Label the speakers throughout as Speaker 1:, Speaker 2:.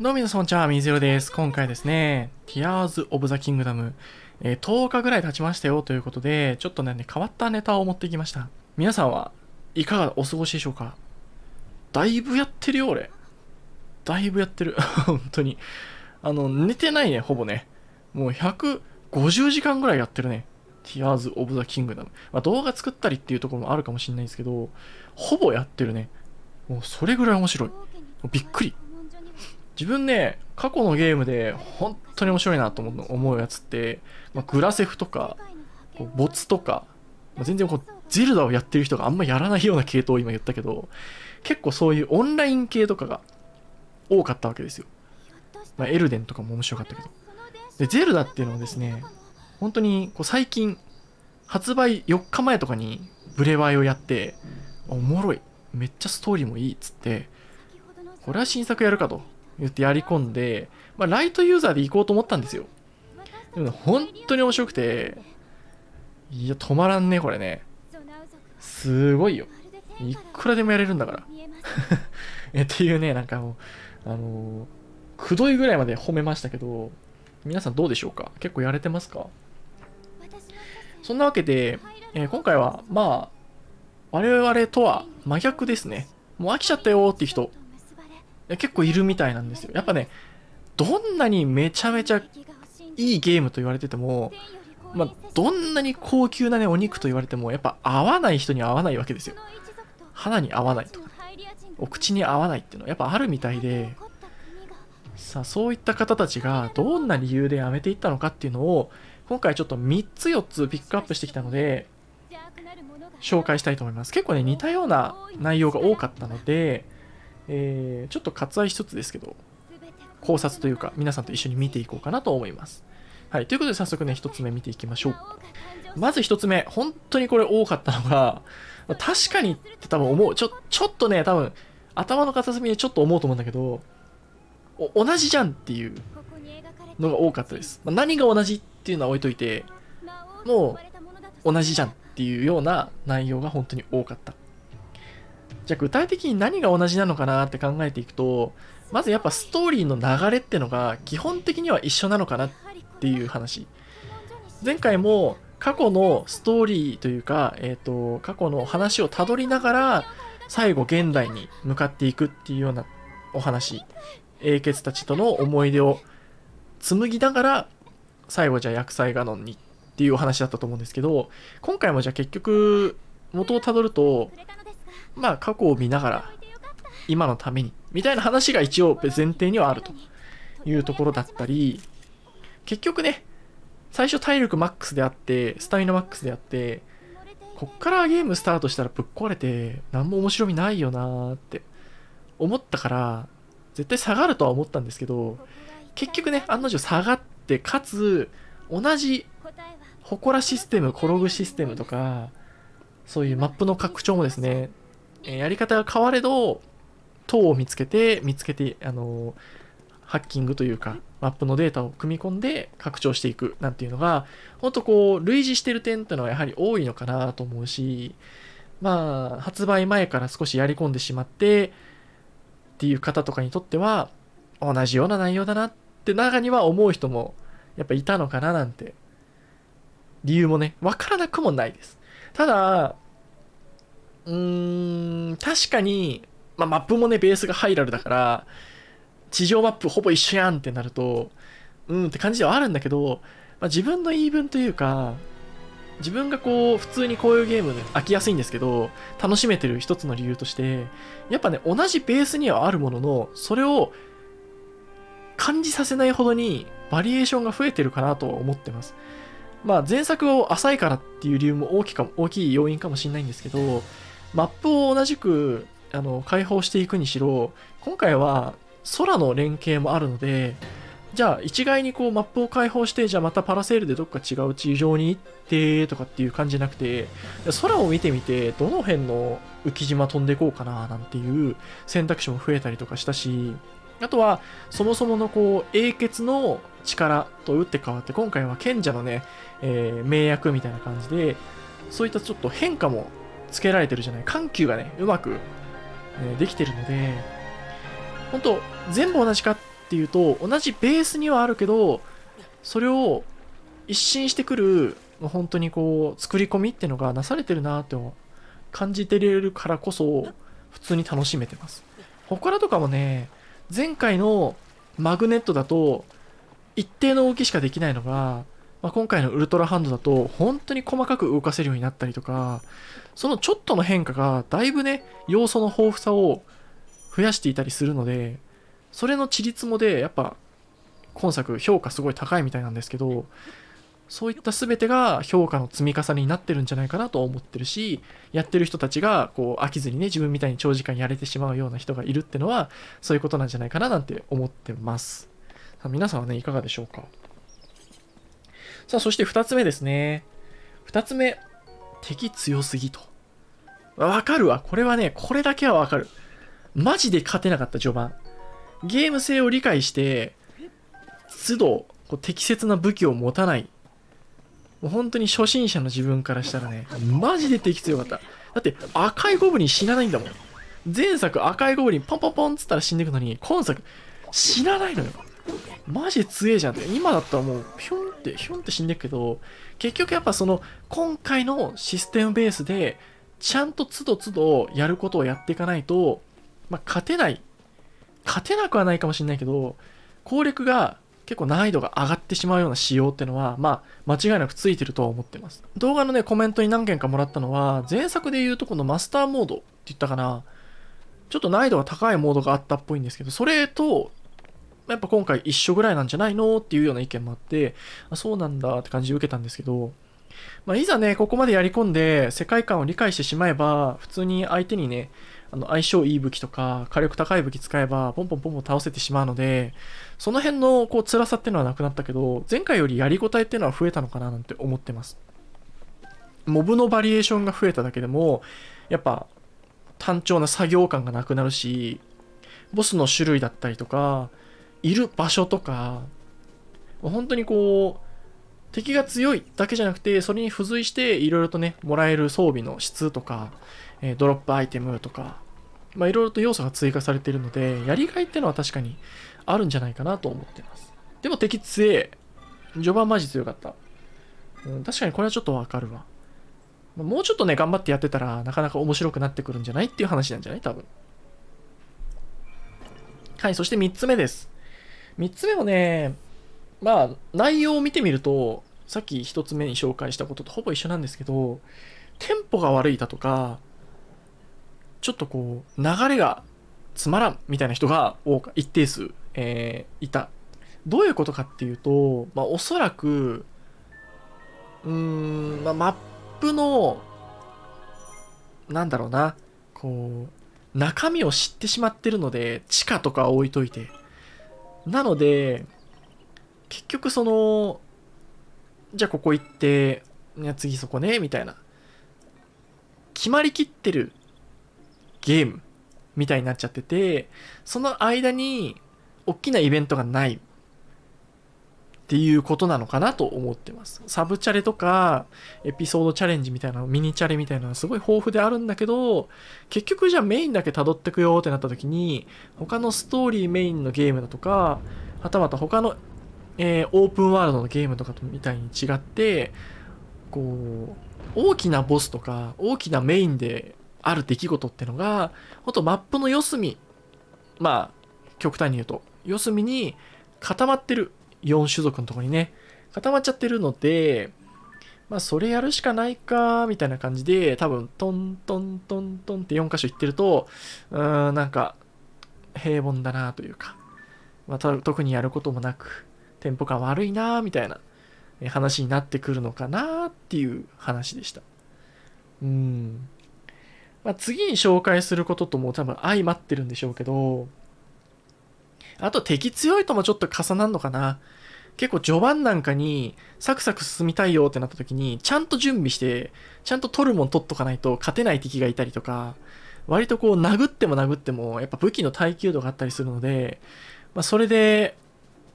Speaker 1: どうも皆さん、こんにちは。みずよです。今回ですね、Tears of the Kingdom、えー、10日ぐらい経ちましたよということで、ちょっとね、変わったネタを持ってきました。皆さんはいかがお過ごしでしょうかだいぶやってるよ、俺。だいぶやってる。本当に。あの、寝てないね、ほぼね。もう150時間ぐらいやってるね。Tears of the Kingdom。まあ、動画作ったりっていうところもあるかもしれないですけど、ほぼやってるね。もうそれぐらい面白い。びっくり。自分ね、過去のゲームで本当に面白いなと思うやつって、まあ、グラセフとか、こうボツとか、まあ、全然こう、ゼルダをやってる人があんまやらないような系統を今言ったけど、結構そういうオンライン系とかが多かったわけですよ。まあ、エルデンとかも面白かったけど。で、ゼルダっていうのはですね、本当にこう最近、発売4日前とかにブレワイをやって、おもろい。めっちゃストーリーもいいっつって、これは新作やるかと。言ってやり込んで、まあ、ライトユーザーで行こうと思ったんですよ。でも、本当に面白くて、いや、止まらんね、これね。すごいよ。いくらでもやれるんだから。え っていうね、なんかもう、あのくどいぐらいまで褒めましたけど、皆さんどうでしょうか結構やれてますかそんなわけで、えー、今回は、まあ、我々とは真逆ですね。もう飽きちゃったよって人、結構いるみたいなんですよやっぱねどんなにめちゃめちゃいいゲームと言われてても、まあ、どんなに高級なねお肉と言われてもやっぱ合わない人に合わないわけですよ肌に合わないとお口に合わないっていうのはやっぱあるみたいでさあそういった方たちがどんな理由で辞めていったのかっていうのを今回ちょっと3つ4つピックアップしてきたので紹介したいと思います結構ね似たような内容が多かったのでえー、ちょっと割愛一つですけど、考察というか、皆さんと一緒に見ていこうかなと思います。はい、ということで早速ね、1つ目見ていきましょう。まず1つ目、本当にこれ多かったのが、確かにって多分思う。ちょ、ちょっとね、多分、頭の片隅でちょっと思うと思うんだけど、同じじゃんっていうのが多かったです。まあ、何が同じっていうのは置いといて、もう同じじゃんっていうような内容が本当に多かった。じゃあ具体的に何が同じなのかなって考えていくとまずやっぱストーリーの流れってのが基本的には一緒なのかなっていう話前回も過去のストーリーというか、えっ、ー、と過去の話をたどりながら最後現代に向かっていくっていうようなお話英傑たちとの思い出を紡ぎながら最後じゃあ薬剤ガノンにっていうお話だったと思うんですけど今回もじゃあ結局元をたどるとまあ過去を見ながら今のためにみたいな話が一応前提にはあるというところだったり結局ね最初体力マックスであってスタミナマックスであってこっからゲームスタートしたらぶっ壊れて何も面白みないよなーって思ったから絶対下がるとは思ったんですけど結局ね案の定下がってかつ同じ祠システム、コログシステムとか、そういうマップの拡張もですね、えやり方が変われど塔を見つけて見つけて、あのハッキングというかマップのデータを組み込んで拡張していくなんていうのがほんとこう類似してる点っていうのはやはり多いのかなと思うしまあ発売前から少しやり込んでしまってっていう方とかにとっては同じような内容だなって中には思う人もやっぱいたのかななんて理由もねわからなくもないですただうーん、確かに、まあ、マップもね、ベースがハイラルだから、地上マップほぼ一緒やんってなると、うんって感じではあるんだけど、まあ、自分の言い分というか、自分がこう、普通にこういうゲームで飽きやすいんですけど、楽しめてる一つの理由として、やっぱね、同じベースにはあるものの、それを感じさせないほどにバリエーションが増えてるかなとは思ってます。まあ前作を浅いからっていう理由も大きか大きい要因かもしれないんですけど、マップを同じくあの開放していくにしろ今回は空の連携もあるのでじゃあ一概にこうマップを開放してじゃあまたパラセールでどっか違う地上に行ってとかっていう感じじゃなくて空を見てみてどの辺の浮島飛んでいこうかななんていう選択肢も増えたりとかしたしあとはそもそものこう英傑の力と打って変わって今回は賢者のね、えー、名役みたいな感じでそういったちょっと変化もつけられてるじゃない緩急がねうまく、ね、できてるので本当全部同じかっていうと同じベースにはあるけどそれを一新してくる本当にこう作り込みってのがなされてるなって感じてれるからこそ普通に楽しめてます祠とかもね前回のマグネットだと一定の動きしかできないのがまあ、今回のウルトラハンドだと本当に細かく動かせるようになったりとかそのちょっとの変化がだいぶね要素の豊富さを増やしていたりするのでそれのちりつもでやっぱ今作評価すごい高いみたいなんですけどそういった全てが評価の積み重ねになってるんじゃないかなと思ってるしやってる人たちがこう飽きずにね自分みたいに長時間やれてしまうような人がいるってのはそういうことなんじゃないかななんて思ってます皆さんはねいかがでしょうかさあ、そして2つ目ですね。2つ目、敵強すぎと。わかるわ。これはね、これだけはわかる。マジで勝てなかった、序盤。ゲーム性を理解して、都度こう適切な武器を持たない。もう本当に初心者の自分からしたらね、マジで敵強かった。だって赤いゴブリン死なないんだもん。前作赤いゴブリンポンポンポンっつったら死んでいくのに、今作死なないのよ。マジ強えじゃんって。今だったらもう、ヒュンって、ヒュンって死んでるけど、結局やっぱその、今回のシステムベースで、ちゃんとつどつどやることをやっていかないと、まあ、勝てない。勝てなくはないかもしれないけど、攻略が結構難易度が上がってしまうような仕様ってのは、まあ、間違いなくついてるとは思ってます。動画のね、コメントに何件かもらったのは、前作で言うとこのマスターモードって言ったかな、ちょっと難易度が高いモードがあったっぽいんですけど、それとやっぱ今回一緒ぐらいなんじゃないのっていうような意見もあって、あそうなんだって感じで受けたんですけど、まあ、いざね、ここまでやり込んで世界観を理解してしまえば、普通に相手にね、あの相性いい武器とか火力高い武器使えばポンポンポンポン倒せてしまうのでその辺のこう辛さっていうのはなくなったけど前回よりやりごたえっていうのは増えたのかななんて思ってますモブのバリエーションが増えただけでもやっぱ単調な作業感がなくなるしボスの種類だったりとかいる場所とか、本当にこう、敵が強いだけじゃなくて、それに付随していろいろとね、もらえる装備の質とか、えー、ドロップアイテムとか、まいろいろと要素が追加されているので、やりがいってのは確かにあるんじゃないかなと思ってます。でも敵強え。序盤マジ強かった。うん、確かにこれはちょっとわかるわ。もうちょっとね、頑張ってやってたら、なかなか面白くなってくるんじゃないっていう話なんじゃない多分。はい、そして3つ目です。3つ目はね、まあ、内容を見てみると、さっき1つ目に紹介したこととほぼ一緒なんですけど、テンポが悪いだとか、ちょっとこう、流れがつまらんみたいな人が多く一定数、えー、いた。どういうことかっていうと、まあ、おそらく、うーん、まあ、マップの、なんだろうな、こう、中身を知ってしまってるので、地下とか置いといて、なので、結局その、じゃあここ行って、いや次そこね、みたいな。決まりきってるゲームみたいになっちゃってて、その間に大きなイベントがないっていうことなのかなと思ってます。サブチャレとか、エピソードチャレンジみたいな、ミニチャレみたいなのはすごい豊富であるんだけど、結局じゃあメインだけ辿ってくよってなった時に、他のストーリーメインのゲームだとか、はたまた他の、えー、オープンワールドのゲームとかとみたいに違って、こう、大きなボスとか、大きなメインである出来事ってのが、ほんとマップの四隅、まあ、極端に言うと、四隅に固まってる4種族のとこにね、固まっちゃってるので、まあ、それやるしかないか、みたいな感じで、多分、トントントントンって4箇所行ってると、うーん、なんか、平凡だなというか、また特にやることもなく、テンポ感悪いなみたいな話になってくるのかなっていう話でした。うん。まあ、次に紹介することとも多分相まってるんでしょうけど、あと敵強いともちょっと重なるのかな。結構序盤なんかにサクサク進みたいよってなった時にちゃんと準備してちゃんと取るもん取っとかないと勝てない敵がいたりとか割とこう殴っても殴ってもやっぱ武器の耐久度があったりするので、まあ、それで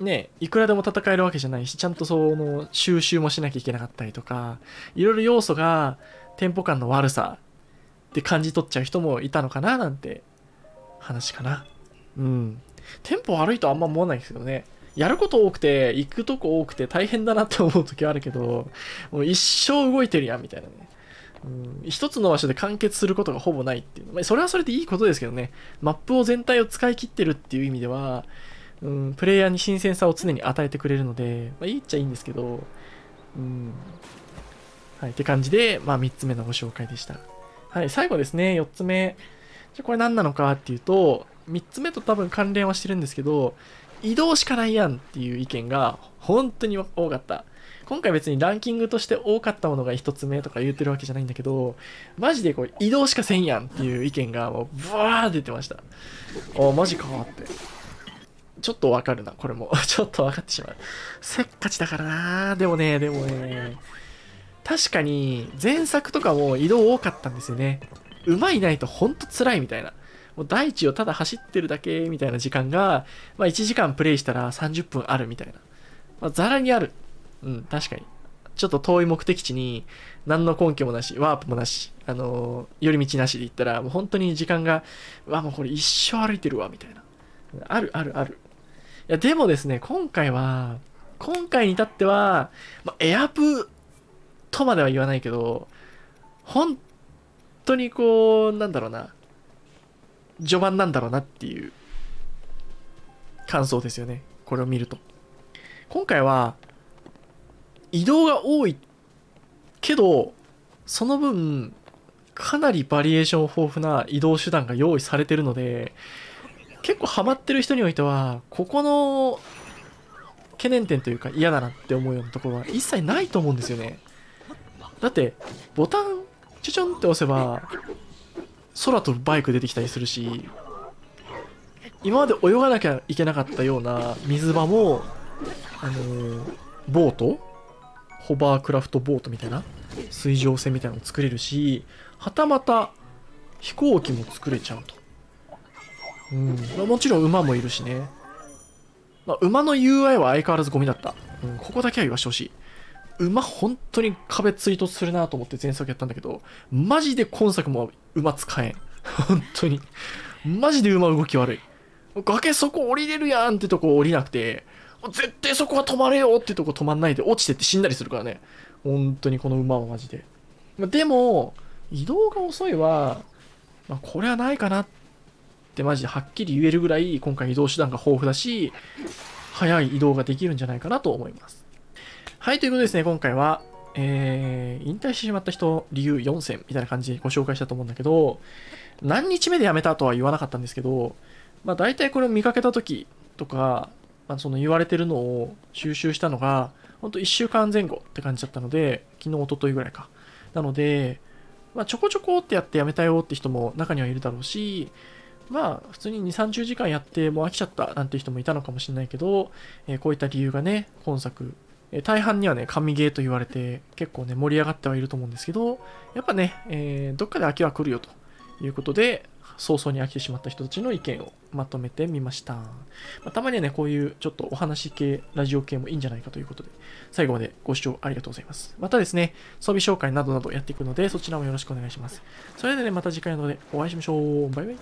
Speaker 1: ねいくらでも戦えるわけじゃないしちゃんとその収集もしなきゃいけなかったりとかいろいろ要素がテンポ感の悪さって感じ取っちゃう人もいたのかななんて話かなうん。テンポ悪いとあんま思わないですよね。やること多くて、行くとこ多くて大変だなって思う時あるけど、もう一生動いてるやん、みたいなね。うん、一つの場所で完結することがほぼないっていう。まあ、それはそれでいいことですけどね。マップを全体を使い切ってるっていう意味では、うん、プレイヤーに新鮮さを常に与えてくれるので、まあ、いいっちゃいいんですけど、うん。はい、って感じで、まあ、3つ目のご紹介でした。はい、最後ですね、4つ目。じゃこれ何なのかっていうと、3つ目と多分関連はしてるんですけど、移動しかないやんっていう意見が本当に多かった。今回別にランキングとして多かったものが1つ目とか言ってるわけじゃないんだけど、マジでこう移動しかせんやんっていう意見がもうブワー出てました。あ、マジかーって。ちょっとわかるな、これも。ちょっとわかってしまう。せっかちだからなでもね、でもね。確かに前作とかも移動多かったんですよね。馬いないとほんと辛いみたいな。もう大地をただ走ってるだけみたいな時間が、まあ1時間プレイしたら30分あるみたいな。まあザラにある。うん、確かに。ちょっと遠い目的地に何の根拠もなし、ワープもなし、あのー、寄り道なしで行ったら、もう本当に時間が、わ、もうこれ一生歩いてるわ、みたいな。あるあるある。いや、でもですね、今回は、今回に至っては、まあ、エアプとまでは言わないけど、本当にこう、なんだろうな、序盤なんだろうなっていう感想ですよね。これを見ると。今回は、移動が多いけど、その分、かなりバリエーション豊富な移動手段が用意されてるので、結構ハマってる人においては、ここの懸念点というか嫌だなって思うようなところは一切ないと思うんですよね。だって、ボタン、ちょちょんって押せば、空飛ぶバイク出てきたりするし今まで泳がなきゃいけなかったような水場もあのー、ボートホバークラフトボートみたいな水上船みたいなのを作れるしはたまた飛行機も作れちゃうと、うんまあ、もちろん馬もいるしね、まあ、馬の UI は相変わらずゴミだった、うん、ここだけは言わしてほしい馬本当に壁追突するなと思って前作やったんだけど、マジで今作も馬使えん。本当に。マジで馬動き悪い。崖そこ降りれるやんってとこ降りなくて、絶対そこは止まれよってとこ止まんないで落ちてって死んだりするからね。本当にこの馬はマジで。でも、移動が遅いは、まあ、これはないかなってマジではっきり言えるぐらい今回移動手段が豊富だし、早い移動ができるんじゃないかなと思います。はい、ということでですね、今回は、えー、引退してしまった人、理由4選みたいな感じでご紹介したと思うんだけど、何日目で辞めたとは言わなかったんですけど、まあ大体これを見かけた時とか、まあ、その言われてるのを収集したのが、ほんと1週間前後って感じだったので、昨日、おとといぐらいか。なので、まあ、ちょこちょこってやって辞めたよって人も中にはいるだろうし、まあ、普通に2、30時間やってもう飽きちゃったなんて人もいたのかもしれないけど、えー、こういった理由がね、今作え大半にはね、神ゲーと言われて、結構ね、盛り上がってはいると思うんですけど、やっぱね、えー、どっかで秋は来るよということで、早々に飽きてしまった人たちの意見をまとめてみました。まあ、たまにはね、こういうちょっとお話系、ラジオ系もいいんじゃないかということで、最後までご視聴ありがとうございます。またですね、装備紹介などなどやっていくので、そちらもよろしくお願いします。それではね、また次回の動画でお会いしましょう。バイバイ。